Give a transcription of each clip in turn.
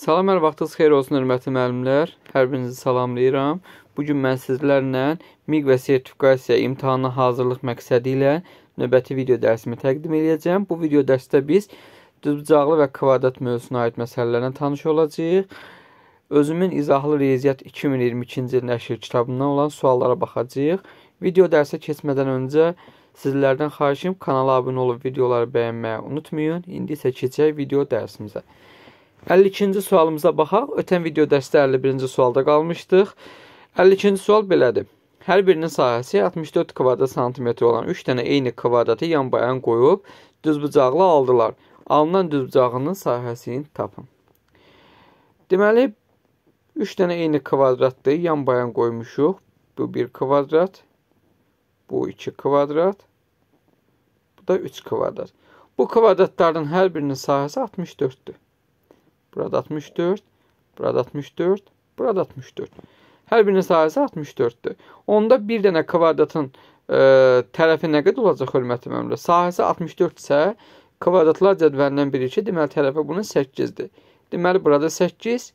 Salam, hər vaxtınız xeyir olsun, hörmətli müəllimlər. Hər birinizi salamlayıram. Bu gün mən sizlərlə MİQ və sertifikasiya imtahanına hazırlıq məqsədi ilə növbəti video dərsimi təqdim edəcəm. Bu video dərsdə biz düzbucaqlı və kvadrat mövzusuna aid məsələlərlə tanış olacağıq. Özümün izahlı riyaziyyat 2022-ci il nəşr kitabından olan suallara baxacağıq. Video dərsə keçmədən öncə sizlərdən xahişim kanala abunə olub videoları bəyənməyi unutmayın. İndi isə keçək video dərsimizə. 52-ci sualımıza baxaq. Ötən video dərsdə 51-ci sualda qalmışdıq. 52-ci sual belədir. Hər birinin sahəsi 64 kvadrat santimetr olan 3 dənə eyni kvadratı yan-bayan qoyub düzbucaqlı aldılar. Alınan düzbucağının sahəsini tapın. Deməli 3 dənə eyni kvadratdır, yan-bayan qoymuşuq. Bu 1 kvadrat, bu 2 kvadrat, bu da 3 kvadrat. Bu kvadratların hər birinin sahəsi 64-dür. Burada 64. Burada 64. Burada 64. Hər birinin sayəsi 64-dür. Onda bir dənə kvadratın ə, e, tərəfi nə qədər olacaq hörmətli məmrə? Sahəsi 64 isə kvadratlar cədvəlindən 1 2, deməli tərəfi bunun 8-dir. Deməli burada 8,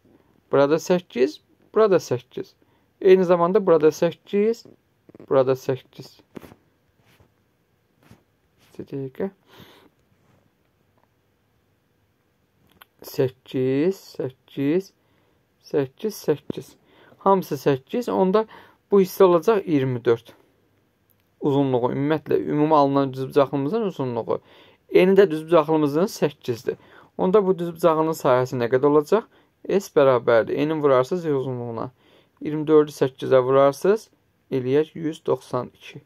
burada 8, burada 8. Eyni zamanda burada 8, burada 8. Bir dəqiqə. 8, 8, 8, 8. Hamısı 8, onda bu hissə olacaq 24. Uzunluğu, ümumiyyətlə, ümumi alınan düzbucaqlımızın uzunluğu. Eni yəni də düzbucaqlımızın 8-dir. Onda bu düzbucağının sayəsi nə qədər olacaq? S bərabərdir. Eni vurarsınız uzunluğuna. 24-ü 8-ə vurarsınız, eləyək 192.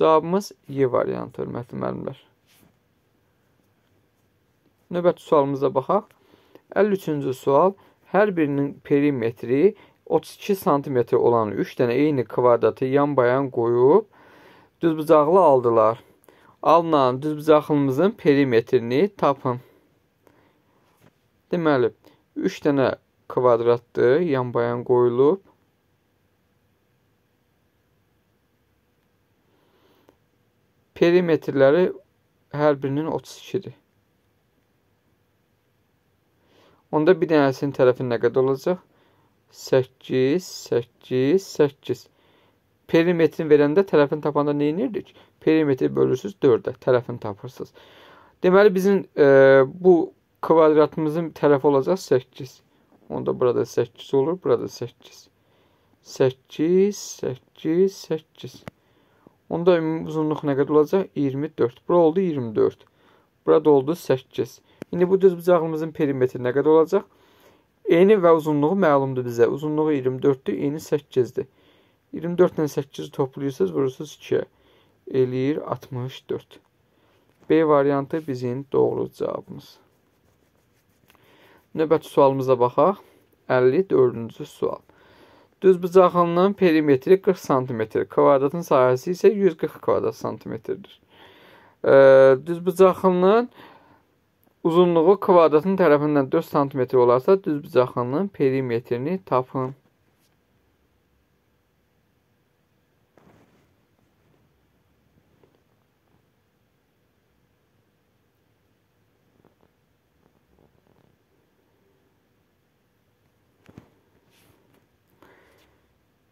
Cavabımız Y variantı, hörmətli müəllimlər. Növbəti sualımıza baxaq. 53-cü sual. Hər birinin perimetri 32 sm olan 3 dənə eyni kvadratı yan-bayan qoyub düzbucaqlı aldılar. Alınan düzbucaqlımızın perimetrini tapın. Deməli, 3 dənə kvadratdır, yan-bayan qoyulub. Perimetrləri hər birinin 32-dir. Onda bir dənəsinin tərəfi nə qədər olacaq? 8, 8, 8. Perimetrin verəndə tərəfini tapanda nə edirdik? Perimetri bölürsüz 4-ə, tərəfini tapırsınız. Deməli bizim e, bu kvadratımızın tərəfi olacaq 8. Onda burada 8 olur, burada 8. 8, 8, 8. Onda ümumi uzunluq nə qədər olacaq? 24. Bura oldu 24. Burada oldu 8. İndi bu düz bucağımızın perimetri nə qədər olacaq? Eni və uzunluğu məlumdur bizə. Uzunluğu 24-dür, eni 8-dir. 24 ilə 8-i toplayırsınız, vurursunuz 2-yə. Eləyir 64. B variantı bizim doğru cavabımız. Növbəti sualımıza baxaq. 54-cü sual. Düz bucağının perimetri 40 sm, kvadratın sahəsi isə 140 kvadrat santimetrdir düz bucaqlının uzunluğu kvadratın tərəfindən 4 sm olarsa, düz bucaqlının perimetrini tapın.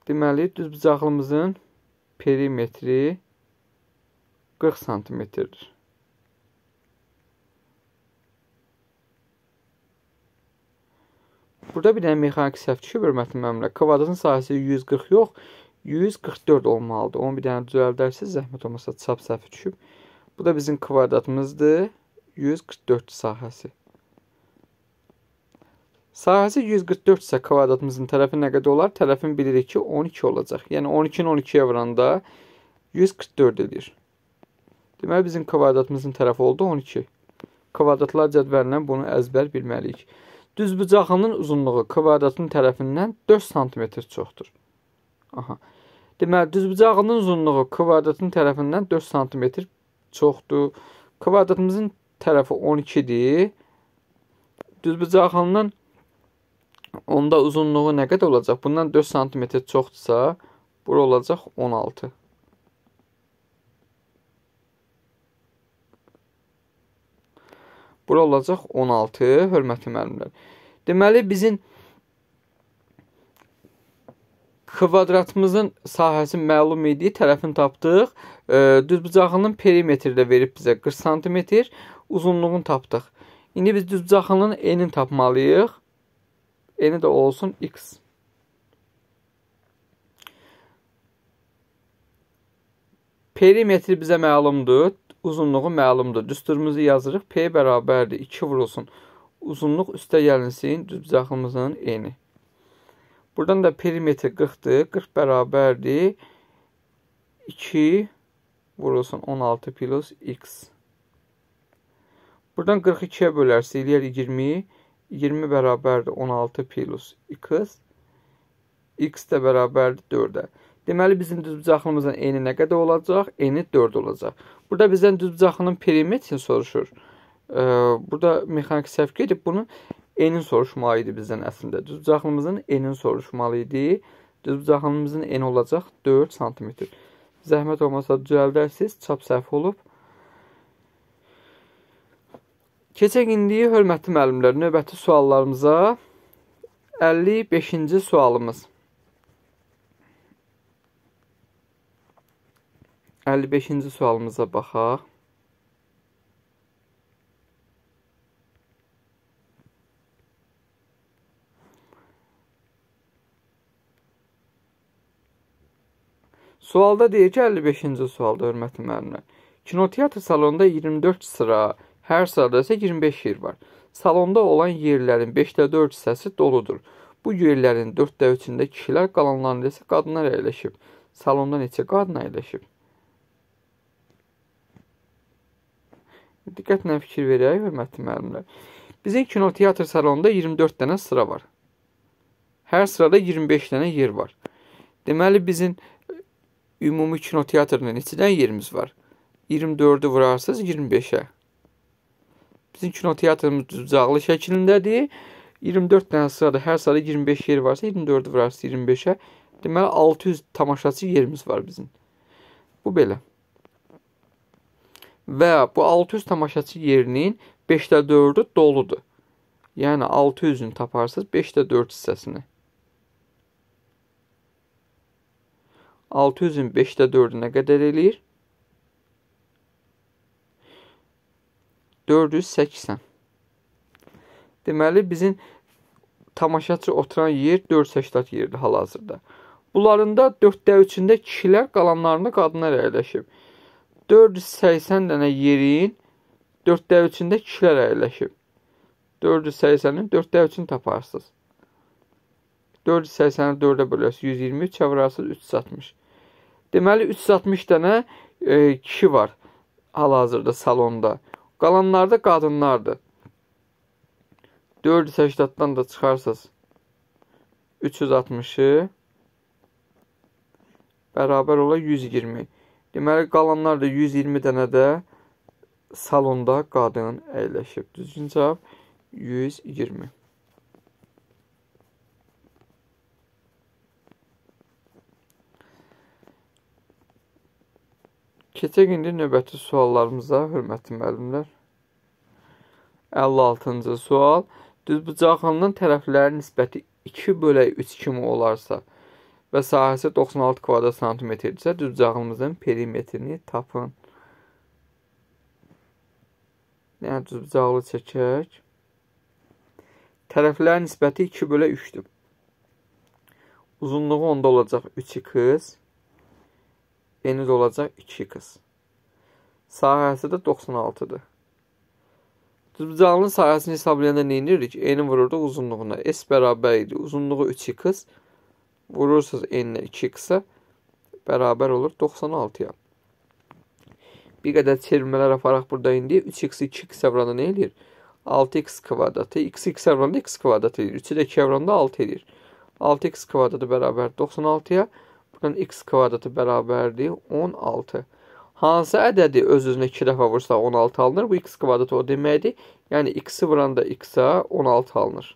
Deməli, düzbucaqlımızın perimetri 40 santimetrdir. Burada bir dənə mexaniki səhv düşüb, hörmətli müəllimlər. Kvadratın sahəsi 140 yox, 144 olmalıdır. Onu bir dənə düzəldərsiniz, zəhmət olmasa çap səhvi düşüb. Bu da bizim kvadratımızdır. 144 sahəsi. Sahəsi 144 isə kvadratımızın tərəfi nə qədər olar? Tərəfin bilirik ki, 12 olacaq. Yəni 12-ni 12-yə vuranda 144 edir. Deməli, bizim kvadratımızın tərəfi oldu 12. Kvadratlar cədvəlindən bunu əzbər bilməliyik. Düz bucağının uzunluğu kvadratın tərəfindən 4 sm çoxdur. Aha. Deməli, düz bucağının uzunluğu kvadratın tərəfindən 4 sm çoxdur. Kvadratımızın tərəfi 12-dir. Düz bucağının onda uzunluğu nə qədər olacaq? Bundan 4 sm çoxdursa, bura olacaq 16. Bura olacaq 16, hörmətli müəllimlər. Deməli, bizim kvadratımızın sahəsi məlum idi, tərəfini tapdıq. Düzbucağının perimetri də verib bizə 40 sm, uzunluğunu tapdıq. İndi biz düzbucağının enini tapmalıyıq. Eni də olsun x. Perimetri bizə məlumdur uzunluğu məlumdur. Düsturumuzu yazırıq. P bərabərdir. 2 vurulsun. Uzunluq üstə gəlinsin. Düzcəximizin eni. Buradan da perimetr 40-dır. 40 bərabərdir. 2 vurulsun. 16 plus x. Buradan 42-yə bölərsə, eləyər 20. 20 bərabərdir. 16 plus x. x də bərabərdir 4-ə. Deməli, bizim düzbucaqlımızın eni nə qədər olacaq? Eni 4 olacaq. Burada bizdən düzbucaqlının perimetrini soruşur. Burada mexaniki səhv gedib, bunun enin soruşmalı idi bizdən əslində. Düzbucaqlımızın enin soruşmalı idi. Düzbucaqlımızın eni olacaq 4 sm. Zəhmət olmasa düzəldərsiniz, çap səhv olub. Keçək indi hörmətli müəllimlər növbəti suallarımıza. 55-ci sualımız. 55-ci sualımıza baxaq. Sualda deyir ki, 55-ci sualda hörmətli müəllimlər. Kinoteatr salonunda 24 sıra, hər sırada isə 25 yer var. Salonda olan yerlərin 5-də 4 hissəsi doludur. Bu yerlərin 4-də 3-ündə kişilər, qalanlarında isə qadınlar əyləşib. Salonda neçə qadın əyləşib? Diqqətlə fikir verək, hörmətli müəllimlər. Bizim kinoteatr salonunda 24 dənə sıra var. Hər sırada 25 dənə yer var. Deməli bizim ümumi kinoteatrda neçə dənə yerimiz var? 24-ü vurarsınız 25-ə. Bizim kinoteatrımız düzcaqlı şəklindədir. 24 dənə sırada hər sırada 25 yer varsa 24-ü vurarsınız 25-ə. Deməli 600 tamaşaçı yerimiz var bizim. Bu belə və bu 600 tamaşaçı yerinin 5də 4-ü doludur. Yəni 600-ünü taparsınız 5də 4 hissəsini. 600-ün 5də 4-ü nə qədər eləyir? 480. Deməli bizim tamaşaçı oturan yer 4 hektar yerdir hal-hazırda. Bunların da 4-də 3-ündə kişilər, qalanlarında qadınlar əyləşib. 480 dənə yerin 4-də 3-ündə kişilər əyləşib. 480-in 4-də 3-ünü taparsınız. 480-i 4-ə bölürsünüz, 123 çevirərsiniz, 360. Deməli 360 dənə e, kişi var hal-hazırda salonda. Qalanlar da qadınlardır. 480-dan da çıxarsınız. 360-ı bərabər ola 120. Deməli, qalanlar da 120 dənə də salonda qadın əyləşib. Düzgün cavab 120. Keçək indi növbəti suallarımıza, hörmətli müəllimlər. 56-cı sual. Düzbucaqlının tərəfləri nisbəti 2 bölək 3 kimi olarsa, və sahəsi 96 kvadrat santimetrdirsə, cüzcağımızın perimetrini tapın. Yəni, cüzcağlı çəkək. Tərəflər nisbəti 2 bölə 3-dür. Uzunluğu onda olacaq 3-2 qız, eniz olacaq 2 qız. Sahəsi də 96-dır. Cüzcağlının sahəsini hesablayanda nə edirik? Eni vururduq uzunluğuna. S bərabər idi. Uzunluğu 3-2 qız, eniz Vurursunuz n-lə 2x-ə bərabər olur 96-ya. Bir qədər çevirmələr aparaq burada indi 3x-i 2x əvranda nə eləyir? 6x kvadratı, x x əvranda x kvadrat edir. 3-ü də 2 əvranda 6 edir. 6x kvadratı bərabər 96-ya. Buradan x kvadratı bərabərdir 16. Hansı ədədi öz-özünə 2 dəfə vursa 16 alınır? Bu x kvadratı o deməkdir. Yəni x-i vuranda x-a 16 alınır.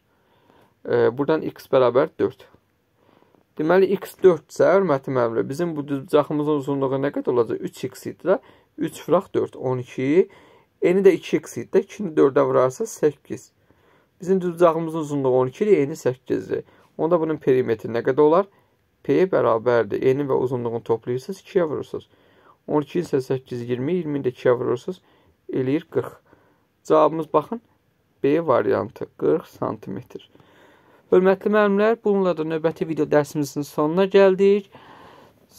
E, buradan x bərabər 4. Deməli, x4-sə, hörməti məmlə, bizim bu düzcəximizin uzunluğu nə qədər olacaq? 3x idi də, 3 fıraq 4, 12. Eni də 2x idi də, 2-ni 4-ə vurarsa 8. Bizim düzcəximizin uzunluğu 12 idi, eni 8-dir. Onda bunun perimetri nə qədər olar? P-yə bərabərdir. Eni və uzunluğunu toplayırsınız, 2-yə vurursunuz. 12-ni isə 8, 20, 20-ni də 2-yə vurursunuz, eləyir 40. Cavabımız, baxın, B variantı 40 santimetr. Hörmətli müəllimlər, bununla da növbəti video dərsimizin sonuna gəldik.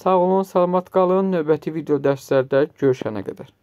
Sağ olun, salamat qalın. Növbəti video dərslərdə görüşənə qədər.